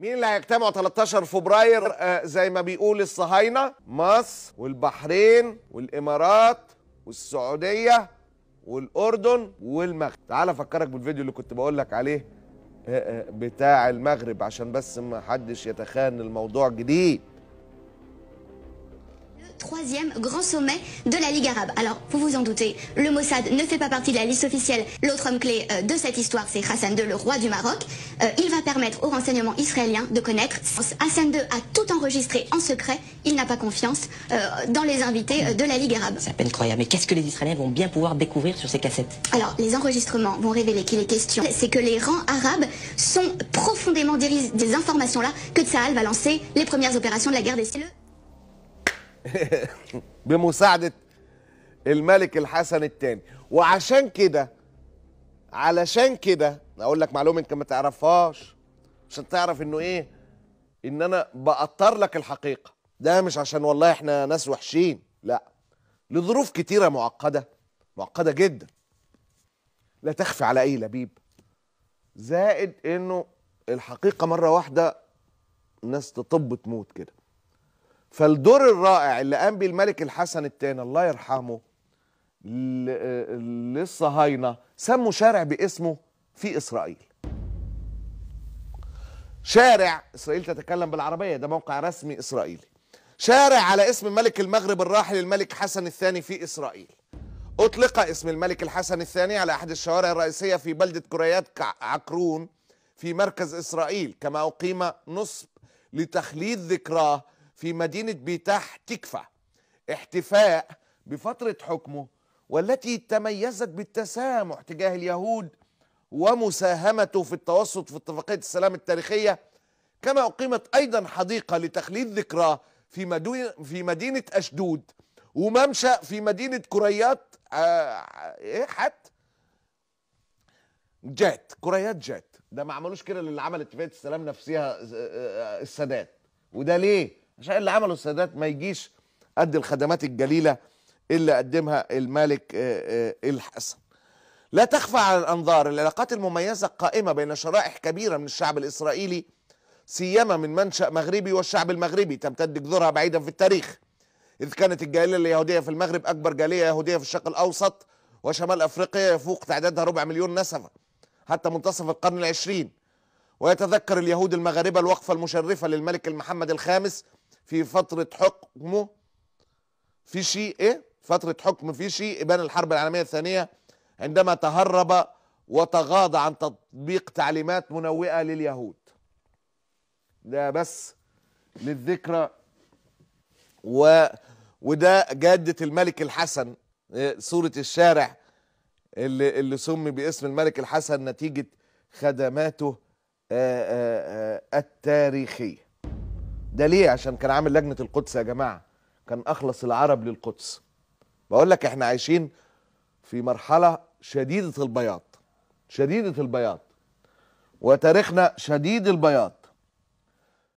مين اللي هيجتمعوا 13 فبراير آه، زي ما بيقول الصهاينه مصر والبحرين والامارات والسعوديه والاردن والمغرب تعال افكرك بالفيديو اللي كنت بقولك عليه آه، آه، بتاع المغرب عشان بس ما حدش يتخان الموضوع جديد troisième grand sommet de la Ligue arabe. Alors, vous vous en doutez, le Mossad ne fait pas partie de la liste officielle. L'autre homme clé euh, de cette histoire, c'est Hassan II, le roi du Maroc. Euh, il va permettre aux renseignements israéliens de connaître. Hassan II a tout enregistré en secret. Il n'a pas confiance euh, dans les invités de la Ligue arabe. C'est à peine croyable. Mais qu'est-ce que les Israéliens vont bien pouvoir découvrir sur ces cassettes Alors, les enregistrements vont révéler qu'il est question. C'est que les rangs arabes sont profondément des informations là que Tsahal va lancer les premières opérations de la guerre des Cieux. بمساعده الملك الحسن الثاني وعشان كده علشان كده اقول لك معلومه انت ما تعرفهاش عشان تعرف انه ايه ان انا بقطر لك الحقيقه ده مش عشان والله احنا ناس وحشين لا لظروف كتيره معقده معقده جدا لا تخفي على اي لبيب زائد انه الحقيقه مره واحده الناس تطب تموت كده فالدور الرائع اللي قام بيه الملك الحسن الثاني الله يرحمه آه، للصهاينه سموا شارع باسمه في اسرائيل شارع اسرائيل تتكلم بالعربيه ده موقع رسمي اسرائيلي شارع على اسم ملك المغرب الراحل الملك حسن الثاني في اسرائيل اطلق اسم الملك الحسن الثاني على احد الشوارع الرئيسيه في بلده كريات عكرون في مركز اسرائيل كما اقيم نصب لتخليد ذكراه في مدينة بيتاح تكفى احتفاء بفترة حكمه والتي تميزت بالتسامح تجاه اليهود ومساهمته في التوسط في اتفاقية السلام التاريخية كما أقيمت أيضا حديقة لتخليد ذكراه في, في مدينة أشدود وممشى في مدينة كريات آه، آه، ايه حت جات كريات جات ده ما عملوش كده للي عمل اتفاقية السلام نفسها آه، السادات وده ليه؟ عشان اللي عمله السادات ما يجيش قد الخدمات الجليلة اللي قدمها الملك آه، آه، الحسن لا تخفى على الأنظار العلاقات المميزة قائمة بين شرائح كبيرة من الشعب الإسرائيلي سيما من منشأ مغربي والشعب المغربي تمتد جذورها بعيدا في التاريخ إذ كانت الجالية اليهودية في المغرب أكبر جالية يهودية في الشرق الأوسط وشمال أفريقيا يفوق تعدادها ربع مليون نسمة حتى منتصف القرن العشرين ويتذكر اليهود المغاربة الوقفة المشرفة للملك محمد الخامس في فتره حكمه في شيء ايه فتره حكم في شيء بين الحرب العالميه الثانيه عندما تهرب وتغاضى عن تطبيق تعليمات منوئه لليهود ده بس للذكرى و وده جادة الملك الحسن آه، صورة الشارع اللي اللي سمي باسم الملك الحسن نتيجة خدماته آه، آه، التاريخيه ده ليه عشان كان عامل لجنه القدس يا جماعه كان اخلص العرب للقدس بقول لك احنا عايشين في مرحله شديده البياض شديده البياض وتاريخنا شديد البياض